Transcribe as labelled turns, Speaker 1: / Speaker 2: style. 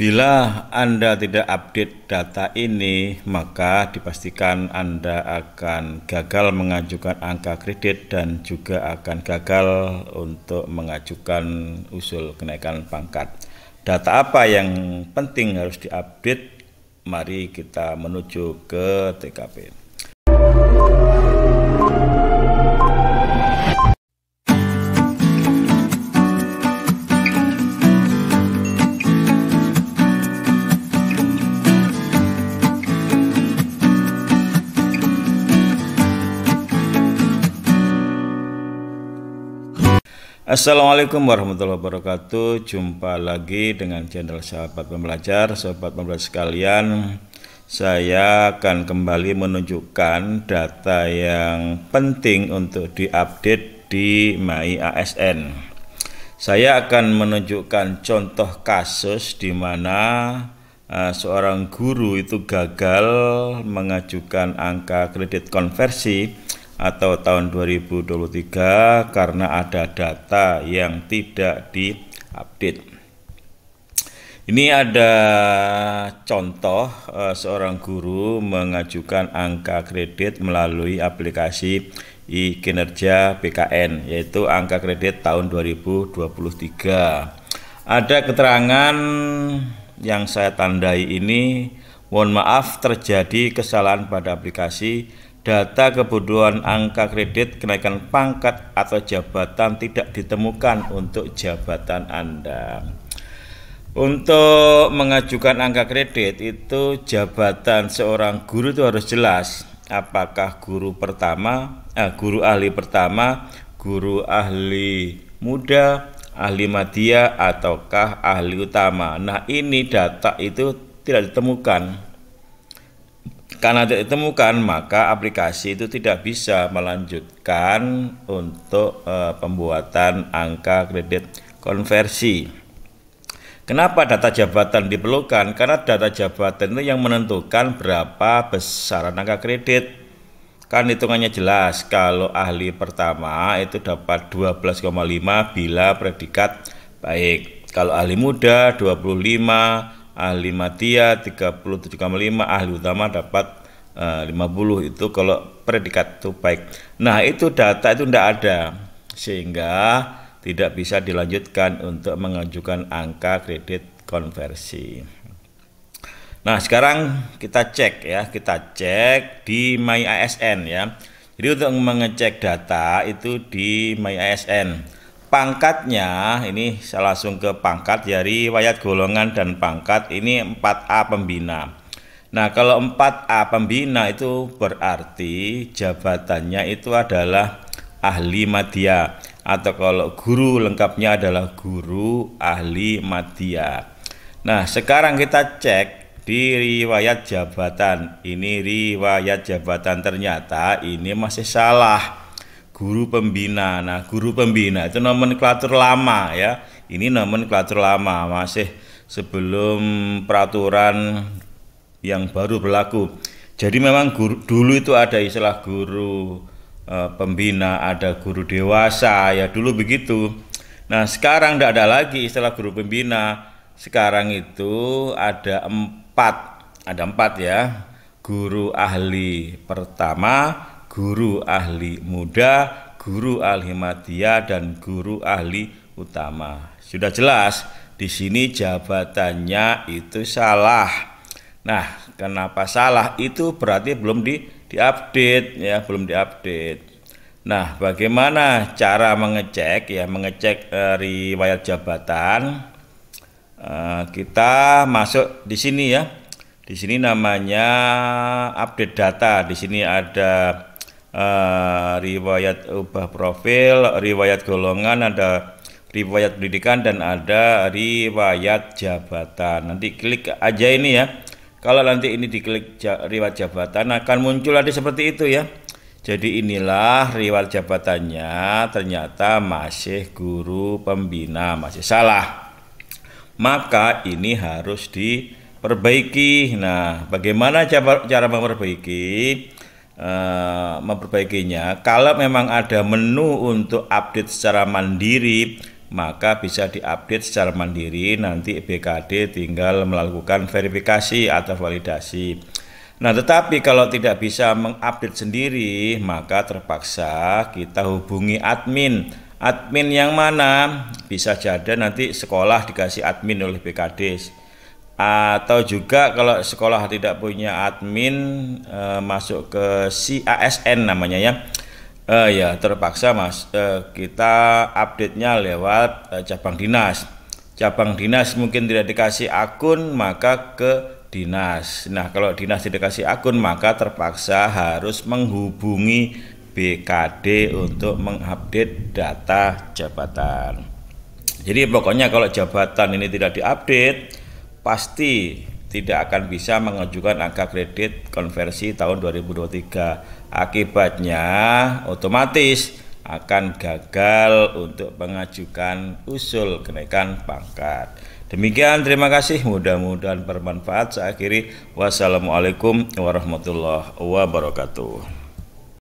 Speaker 1: Bila Anda tidak update data ini, maka dipastikan Anda akan gagal mengajukan angka kredit dan juga akan gagal untuk mengajukan usul kenaikan pangkat. Data apa yang penting harus diupdate? Mari kita menuju ke TKP. Assalamualaikum warahmatullahi wabarakatuh Jumpa lagi dengan channel sahabat pembelajar Sahabat pembelajar sekalian Saya akan kembali menunjukkan data yang penting untuk diupdate di MAI ASN Saya akan menunjukkan contoh kasus di mana eh, seorang guru itu gagal mengajukan angka kredit konversi atau tahun 2023 karena ada data yang tidak diupdate. Ini ada contoh eh, seorang guru mengajukan angka kredit melalui aplikasi e-kinerja PKN yaitu angka kredit tahun 2023. Ada keterangan yang saya tandai ini mohon maaf terjadi kesalahan pada aplikasi data kebutuhan angka kredit kenaikan pangkat atau jabatan tidak ditemukan untuk jabatan Anda. Untuk mengajukan angka kredit itu jabatan seorang guru itu harus jelas apakah guru pertama, eh, guru ahli pertama, guru ahli muda, ahli madya ataukah ahli utama. Nah, ini data itu tidak ditemukan karena tidak ditemukan maka aplikasi itu tidak bisa melanjutkan untuk e, pembuatan angka kredit konversi. Kenapa data jabatan diperlukan? Karena data jabatan itu yang menentukan berapa besar angka kredit. Kan hitungannya jelas kalau ahli pertama itu dapat 12,5 bila predikat baik. Kalau ahli muda 25 ahli matia 37,5 ahli utama dapat eh, uh, 50 itu kalau predikat itu baik nah itu data itu tidak ada sehingga tidak bisa dilanjutkan untuk mengajukan angka kredit konversi nah sekarang kita cek ya kita cek di My ASN ya jadi untuk mengecek data itu di My ASN pangkatnya ini saya langsung ke pangkat ya riwayat golongan dan pangkat ini 4A pembina nah kalau 4A pembina itu berarti jabatannya itu adalah ahli madya atau kalau guru lengkapnya adalah guru ahli madya nah sekarang kita cek di riwayat jabatan ini riwayat jabatan ternyata ini masih salah guru pembina. Nah, guru pembina itu nomenklatur lama ya. Ini nomenklatur lama, masih sebelum peraturan yang baru berlaku. Jadi memang guru, dulu itu ada istilah guru e, pembina, ada guru dewasa ya dulu begitu. Nah, sekarang tidak ada lagi istilah guru pembina. Sekarang itu ada empat, ada empat ya. Guru ahli pertama, guru ahli muda, guru ahli madya dan guru ahli utama. Sudah jelas di sini jabatannya itu salah. Nah, kenapa salah? Itu berarti belum di diupdate ya, belum diupdate. Nah, bagaimana cara mengecek ya, mengecek e, riwayat jabatan? E, kita masuk di sini ya. Di sini namanya update data. Di sini ada Eh, riwayat ubah profil, riwayat golongan, ada riwayat pendidikan dan ada riwayat jabatan. Nanti klik aja ini ya. Kalau nanti ini diklik ja, riwayat jabatan akan muncul ada seperti itu ya. Jadi inilah riwayat jabatannya ternyata masih guru pembina, masih salah. Maka ini harus diperbaiki. Nah, bagaimana cara memperbaiki? Eh, memperbaikinya. Kalau memang ada menu untuk update secara mandiri, maka bisa diupdate secara mandiri nanti BKD tinggal melakukan verifikasi atau validasi. Nah, tetapi kalau tidak bisa mengupdate sendiri, maka terpaksa kita hubungi admin. Admin yang mana? Bisa jadi nanti sekolah dikasih admin oleh BKD atau juga kalau sekolah tidak punya admin e, masuk ke si ASN namanya ya e, ya terpaksa mas e, kita update nya lewat e, cabang dinas cabang dinas mungkin tidak dikasih akun maka ke dinas nah kalau dinas tidak dikasih akun maka terpaksa harus menghubungi BKD untuk mengupdate data jabatan jadi pokoknya kalau jabatan ini tidak diupdate pasti tidak akan bisa mengajukan angka kredit konversi tahun 2023. Akibatnya otomatis akan gagal untuk mengajukan usul kenaikan pangkat. Demikian terima kasih mudah-mudahan bermanfaat. Saya akhiri wassalamualaikum warahmatullahi wabarakatuh.